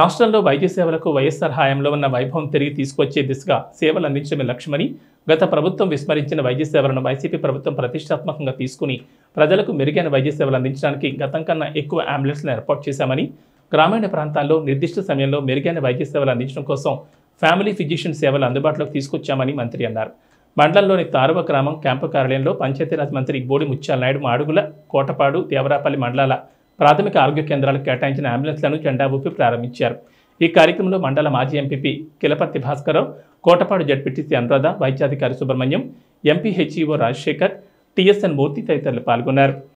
రాష్ట్రంలో వైద్య సేవలకు వైఎస్ఆర్ హాయంలో ఉన్న వైభవం తిరిగి తీసుకొచ్చే దిశగా సేవలు అందించడమే లక్ష్యమని గత ప్రభుత్వం విస్మరించిన వైద్య సేవలను వైసీపీ ప్రభుత్వం ప్రతిష్టాత్మకంగా తీసుకుని ప్రజలకు మెరుగైన వైద్య సేవలు అందించడానికి గతం కన్నా ఎక్కువ అంబులెన్స్లను ఏర్పాటు చేశామని గ్రామీణ ప్రాంతాల్లో నిర్దిష్ట సమయంలో మెరుగైన వైద్య సేవలు అందించడం కోసం ఫ్యామిలీ ఫిజిషియన్ సేవలు అందుబాటులోకి తీసుకొచ్చామని మంత్రి అన్నారు మండలంలోని తారువ గ్రామం క్యాంపు కార్యాలయంలో పంచాయతీరాజ్ మంత్రి బోడి నాయుడు మాడుగుల కోటపాడు దేవరాపల్లి మండలాల ప్రాథమిక ఆరోగ్య కేంద్రాలకు కేటాయించిన అంబులెన్స్లను జెండా ఊపి ప్రారంభించారు ఈ కార్యక్రమంలో మండల మాజీ ఎంపీపీ కిలపర్తి భాస్కరరావు కోటపాడు జడ్పీటీసీ అనురాధ వైద్యాధికారి సుబ్రహ్మణ్యం ఎంపీహెచ్ఈఓ రాజశేఖర్ టిఎస్ఎన్ మూర్తి తదితరులు పాల్గొన్నారు